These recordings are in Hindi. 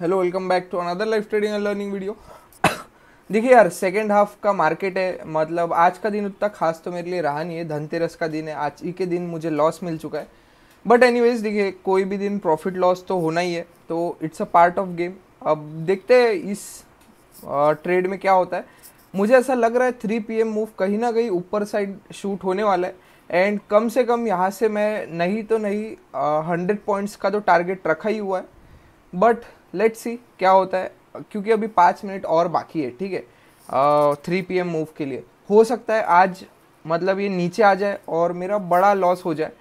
hello welcome back to another life trading and learning video देखिए यार सेकेंड हाफ का मार्केट है मतलब आज का दिन उतना खास तो मेरे लिए रहा नहीं है धनतेरस का दिन है आज ही के दिन मुझे लॉस मिल चुका है बट वेज देखिए कोई भी दिन प्रॉफिट लॉस तो होना ही है तो it's a part of game अब देखते हैं इस ट्रेड में क्या होता है मुझे ऐसा लग रहा है थ्री पी एम मूव कहीं ना कहीं ऊपर साइड शूट होने वाला है एंड कम से कम यहाँ से मैं नहीं तो नहीं हंड्रेड पॉइंट्स का तो टारगेट रखा ही हुआ है बट लेट्स सी क्या होता है क्योंकि अभी पाँच मिनट और बाकी है ठीक है थ्री पी एम मूव के लिए हो सकता है आज मतलब ये नीचे आ जाए और मेरा बड़ा लॉस हो जाए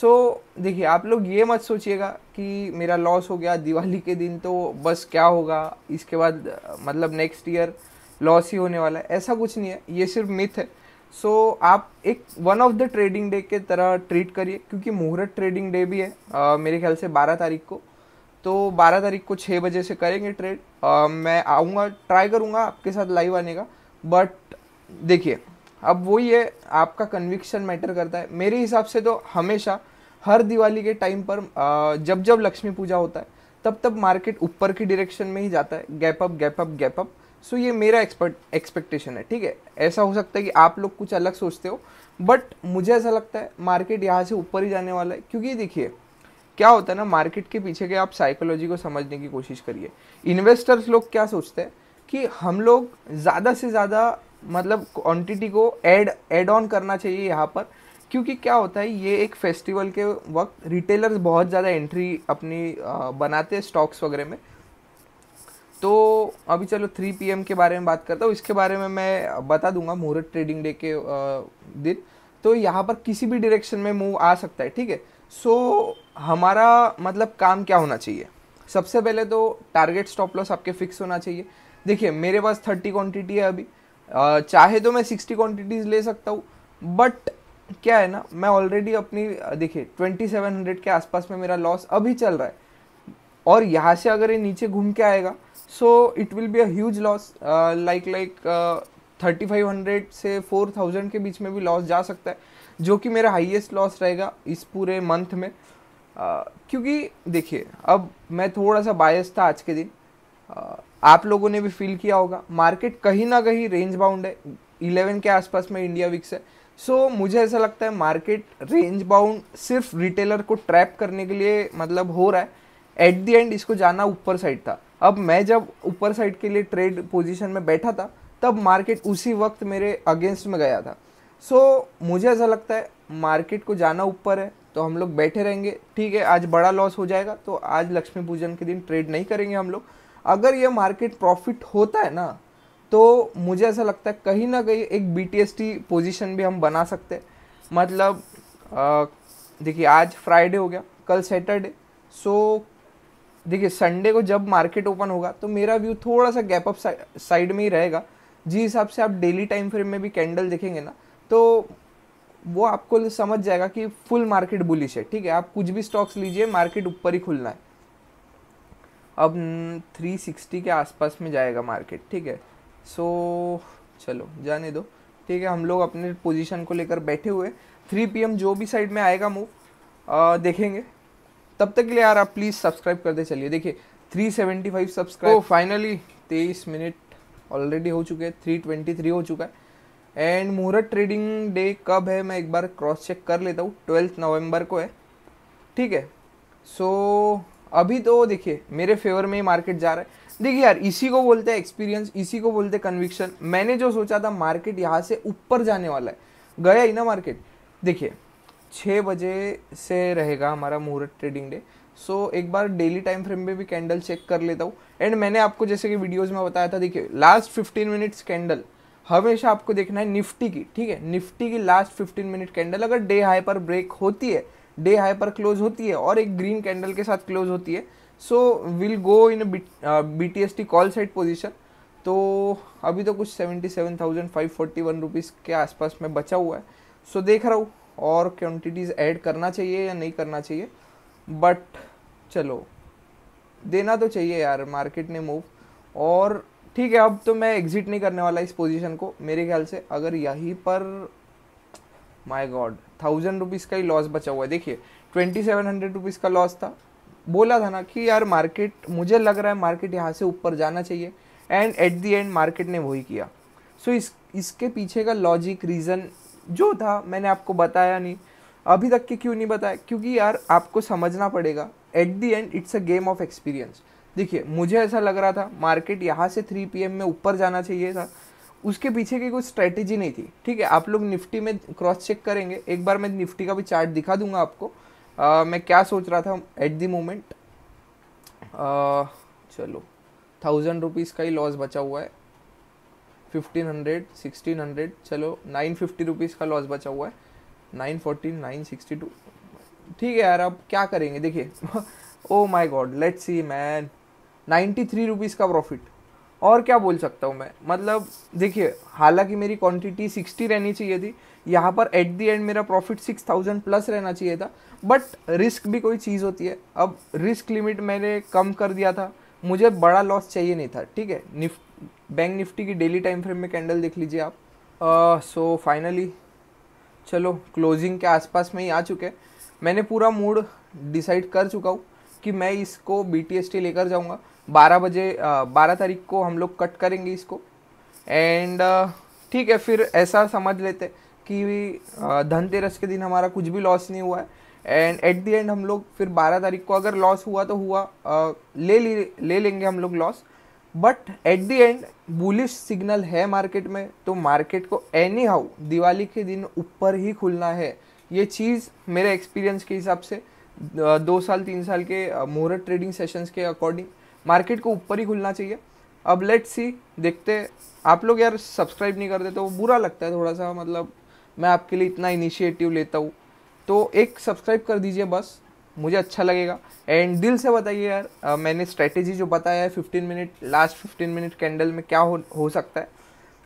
सो so, देखिए आप लोग ये मत सोचिएगा कि मेरा लॉस हो गया दिवाली के दिन तो बस क्या होगा इसके बाद मतलब नेक्स्ट ईयर लॉस ही होने वाला है ऐसा कुछ नहीं है ये सिर्फ मिथ है सो so, आप एक one of the trading day के तरह ट्रीट करिए क्योंकि मुहूर्त ट्रेडिंग डे भी है आ, मेरे ख्याल से बारह तारीख को तो 12 तारीख को 6 बजे से करेंगे ट्रेड आ, मैं आऊँगा ट्राई करूँगा आपके साथ लाइव आने का बट देखिए अब वही है आपका कन्विक्शन मैटर करता है मेरे हिसाब से तो हमेशा हर दिवाली के टाइम पर जब जब लक्ष्मी पूजा होता है तब तब मार्केट ऊपर की डायरेक्शन में ही जाता है gap up gap up gap up so ये मेरा एक्सपर्ट एक्सपेक्टेशन है ठीक है ऐसा हो सकता है कि आप लोग कुछ अलग सोचते हो बट मुझे ऐसा लगता है मार्केट यहाँ से ऊपर ही जाने वाला है क्योंकि देखिए क्या होता है ना मार्केट के पीछे के आप साइकोलॉजी को समझने की कोशिश करिए इन्वेस्टर्स लोग क्या सोचते हैं कि हम लोग ज़्यादा से ज़्यादा मतलब क्वांटिटी को एड एड ऑन करना चाहिए यहाँ पर क्योंकि क्या होता है ये एक फेस्टिवल के वक्त रिटेलर्स बहुत ज़्यादा एंट्री अपनी बनाते हैं स्टॉक्स वगैरह में तो अभी चलो थ्री पी के बारे में बात करता हूँ इसके बारे में मैं बता दूंगा मुहूर्त ट्रेडिंग डे के दिन तो यहाँ पर किसी भी डायरेक्शन में मूव आ सकता है ठीक है सो हमारा मतलब काम क्या होना चाहिए सबसे पहले तो टारगेट स्टॉप लॉस आपके फिक्स होना चाहिए देखिए मेरे पास थर्टी क्वांटिटी है अभी चाहे तो मैं सिक्सटी क्वांटिटीज़ ले सकता हूँ बट क्या है ना मैं ऑलरेडी अपनी देखिए ट्वेंटी सेवन हंड्रेड के आसपास में मेरा लॉस अभी चल रहा है और यहाँ से अगर ये नीचे घूम के आएगा so it will be as loss like like thirty five hundred से फोर थाउजेंड के बीच में भी लॉस जा सकता है जो कि मेरा हाईएस्ट लॉस रहेगा इस पूरे मंथ में क्योंकि देखिए अब मैं थोड़ा सा बायस था आज के दिन आ, आप लोगों ने भी फील किया होगा मार्केट कहीं ना कहीं रेंज बाउंड है इलेवन के आसपास में इंडिया विक्स है सो so, मुझे ऐसा लगता है मार्केट रेंज बाउंड सिर्फ रिटेलर को ट्रैप करने के लिए मतलब हो रहा है एट दी एंड इसको जाना ऊपर साइड था अब मैं जब ऊपर साइड के लिए ट्रेड पोजीशन में बैठा था तब मार्केट उसी वक्त मेरे अगेंस्ट में गया था सो so, मुझे ऐसा लगता है मार्केट को जाना ऊपर है तो हम लोग बैठे रहेंगे ठीक है आज बड़ा लॉस हो जाएगा तो आज लक्ष्मी पूजन के दिन ट्रेड नहीं करेंगे हम लोग अगर ये मार्केट प्रॉफिट होता है ना तो मुझे ऐसा लगता है कहीं ना कहीं एक बी टी पोजिशन भी हम बना सकते हैं मतलब देखिए आज फ्राइडे हो गया कल सैटरडे सो देखिए संडे को जब मार्केट ओपन होगा तो मेरा व्यू थोड़ा सा गैप अप साइड में ही रहेगा जिस हिसाब से आप डेली टाइम फ्रेम में भी कैंडल देखेंगे ना तो वो आपको समझ जाएगा कि फुल मार्केट बुलिश है ठीक है आप कुछ भी स्टॉक्स लीजिए मार्केट ऊपर ही खुलना है अब 360 के आसपास में जाएगा मार्केट ठीक है सो चलो जाने दो ठीक है हम लोग अपने पोजीशन को लेकर बैठे हुए थ्री पी जो भी साइड में आएगा मूव देखेंगे तब तक के लिए यार आप प्लीज़ सब्सक्राइब करते चलिए देखिए 375 सब्सक्राइब फाइनली 23 मिनट ऑलरेडी हो चुके हैं 323 हो चुका है एंड मुहूर्त ट्रेडिंग डे कब है मैं एक बार क्रॉस चेक कर लेता हूँ ट्वेल्थ नवंबर को है ठीक है सो so, अभी तो देखिए मेरे फेवर में ही मार्केट जा रहा है देखिए यार इसी को बोलते हैं एक्सपीरियंस इसी को बोलते हैं कन्विक्शन मैंने जो सोचा था मार्केट यहाँ से ऊपर जाने वाला है गया ही ना मार्केट देखिए छः बजे से रहेगा हमारा मुहूर्त ट्रेडिंग डे सो so, एक बार डेली टाइम फ्रेम पर भी कैंडल चेक कर लेता हूँ एंड मैंने आपको जैसे कि वीडियोज़ में बताया था देखिए लास्ट फिफ्टीन मिनट्स कैंडल हमेशा आपको देखना है निफ्टी की ठीक है निफ्टी की लास्ट 15 मिनट कैंडल अगर डे हाई पर ब्रेक होती है डे हाई पर क्लोज होती है और एक ग्रीन कैंडल के साथ क्लोज होती है so will go in B T S T call side position तो अभी तो कुछ seventy seven thousand five forty one rupees के आसपास में बचा हुआ है सो so, देख रहा हूँ और क्वान्टिटीज़ ऐड करना चाहिए या नहीं करना चाहिए बट चलो देना तो चाहिए यार मार्केट ने मूव और ठीक है अब तो मैं एग्जिट नहीं करने वाला इस पोजीशन को मेरे ख्याल से अगर यहीं पर माय गॉड थाउजेंड रुपीज़ का ही लॉस बचा हुआ है देखिए ट्वेंटी सेवन हंड्रेड रुपीज़ का लॉस था बोला था ना कि यार मार्केट मुझे लग रहा है मार्केट यहाँ से ऊपर जाना चाहिए and at the end market ने वही किया सो so, इस इसके पीछे का लॉजिक रीज़न जो था मैंने आपको बताया नहीं अभी तक के क्यों नहीं बताया क्योंकि यार आपको समझना पड़ेगा at the end it's a game of experience देखिए मुझे ऐसा लग रहा था मार्केट यहाँ से थ्री पी में ऊपर जाना चाहिए था उसके पीछे की कोई स्ट्रेटेजी नहीं थी ठीक है आप लोग निफ्टी में क्रॉस चेक करेंगे एक बार मैं निफ्टी का भी चार्ट दिखा दूंगा आपको आ, मैं क्या सोच रहा था एट दी मोमेंट चलो थाउजेंड रुपीज़ का ही लॉस बचा हुआ है फिफ्टीन हंड्रेड सिक्सटीन हंड्रेड चलो नाइन फिफ्टी रुपीज़ का लॉस बचा हुआ है nine fourteen nine sixty two ठीक है यार अब क्या करेंगे देखिए oh my God let's see man ninety three rupees का प्रॉफिट और क्या बोल सकता हूँ मैं मतलब देखिए हालांकि मेरी क्वांटिटी सिक्सटी रहनी चाहिए थी यहाँ पर एट दी एंड मेरा प्रॉफिट सिक्स थाउजेंड प्लस रहना चाहिए था बट रिस्क भी कोई चीज़ होती है अब रिस्क लिमिट मैंने कम कर दिया था मुझे बड़ा लॉस चाहिए नहीं था ठीक है निफ बैंक निफ्टी की डेली टाइम फ्रेम में कैंडल देख लीजिए आप सो uh, फाइनली so, चलो क्लोजिंग के आसपास में ही आ चुके मैंने पूरा मूड डिसाइड कर चुका हूँ कि मैं इसको बी टी लेकर जाऊँगा बारह बजे बारह तारीख को हम लोग कट करेंगे इसको एंड ठीक है फिर ऐसा समझ लेते कि धनतेरस के दिन हमारा कुछ भी लॉस नहीं हुआ है एंड एट दी एंड हम लोग फिर बारह तारीख को अगर लॉस हुआ तो हुआ ले ले लेंगे हम लोग loss but at the end bullish signal है मार्केट में तो मार्केट को एनी हाउ दिवाली के दिन ऊपर ही खुलना है ये चीज़ मेरे एक्सपीरियंस के हिसाब से दो साल तीन साल के मुहूर्त ट्रेडिंग सेशंस के अकॉर्डिंग मार्केट को ऊपर ही खुलना चाहिए अब लेट सी देखते आप लोग यार सब्सक्राइब नहीं करते तो बुरा लगता है थोड़ा सा मतलब मैं आपके लिए इतना इनिशिएटिव लेता हूँ तो एक सब्सक्राइब कर दीजिए बस मुझे अच्छा लगेगा एंड दिल से बताइए यार आ, मैंने स्ट्रेटेजी जो बताया है fifteen minute last fifteen minute candle में क्या हो हो सकता है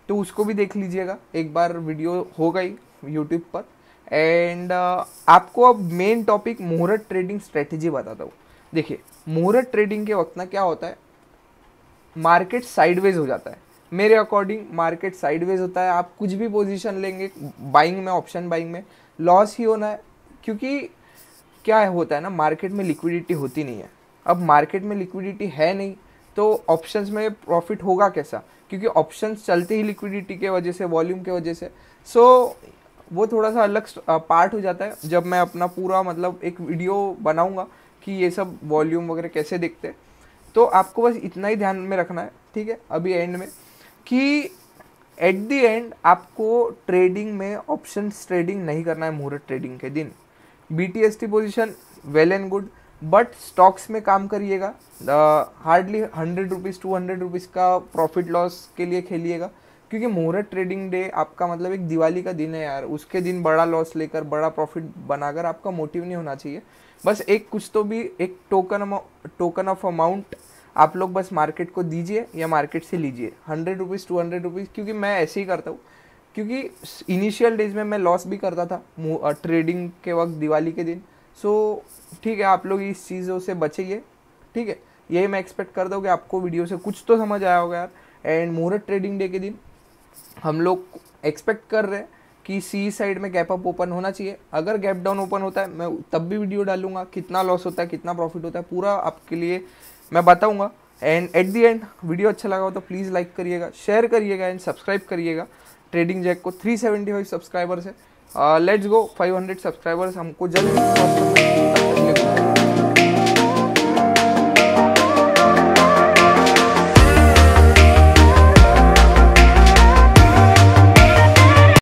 तो उसको भी देख लीजिएगा एक बार वीडियो हो गई यूट्यूब पर एंड आपको अब main topic muhurat trading strategy बताता हूँ देखिए मुहूर्त ट्रेडिंग के वक्त ना क्या होता है मार्केट साइडवेज हो जाता है मेरे अकॉर्डिंग मार्केट साइडवेज होता है आप कुछ भी पोजीशन लेंगे बाइंग में ऑप्शन बाइंग में लॉस ही होना है क्योंकि क्या होता है ना मार्केट में लिक्विडिटी होती नहीं है अब मार्केट में लिक्विडिटी है नहीं तो ऑप्शंस में प्रॉफिट होगा कैसा क्योंकि ऑप्शंस चलते ही लिक्विडिटी के वजह से वॉल्यूम के वजह से सो so, वो थोड़ा सा अलग पार्ट हो जाता है जब मैं अपना पूरा मतलब एक वीडियो बनाऊंगा कि ये सब वॉल्यूम वगैरह कैसे दिखते हैं तो आपको बस इतना ही ध्यान में रखना है ठीक है अभी एंड में कि एट दी एंड आपको ट्रेडिंग में ऑप्शन ट्रेडिंग नहीं करना है मुहूर्त ट्रेडिंग के दिन B T S T position well and good but stocks में काम करिएगा hardly hundred rupees two hundred rupees का प्रॉफिट लॉस के लिए खेलिएगा क्योंकि मुहूर्त ट्रेडिंग डे आपका मतलब एक दिवाली का दिन है यार उसके दिन बड़ा लॉस लेकर बड़ा प्रॉफिट बनाकर आपका मोटिव नहीं होना चाहिए बस एक कुछ तो भी एक टोकन टोकन ऑफ अमाउंट आप लोग बस मार्केट को दीजिए या मार्केट से लीजिए hundred rupees two hundred rupees क्योंकि मैं ऐसे ही करता हूँ क्योंकि इनिशियल डेज में मैं लॉस भी करता था ट्रेडिंग के वक्त दिवाली के दिन सो ठीक है आप लोग इस चीज़ों से बचेंगे ठीक है यही मैं एक्सपेक्ट करता हूँ कि आपको वीडियो से कुछ तो समझ आया होगा यार एंड मुहूर्त ट्रेडिंग डे के दिन हम लोग एक्सपेक्ट कर रहे हैं कि सी साइड में गैप अप ओपन होना चाहिए अगर गैप डाउन ओपन होता है मैं तब भी वीडियो डालूंगा कितना लॉस होता है कितना प्रॉफिट होता है पूरा आपके लिए मैं बताऊंगा and at the end video अच्छा लगा हो तो प्लीज़ लाइक करिएगा शेयर करिएगा एंड सब्सक्राइब करिएगा ट्रेडिंग जैक को 375 सब्सक्राइबर्स है लेट्स गो 500 सब्सक्राइबर्स हमको जल्द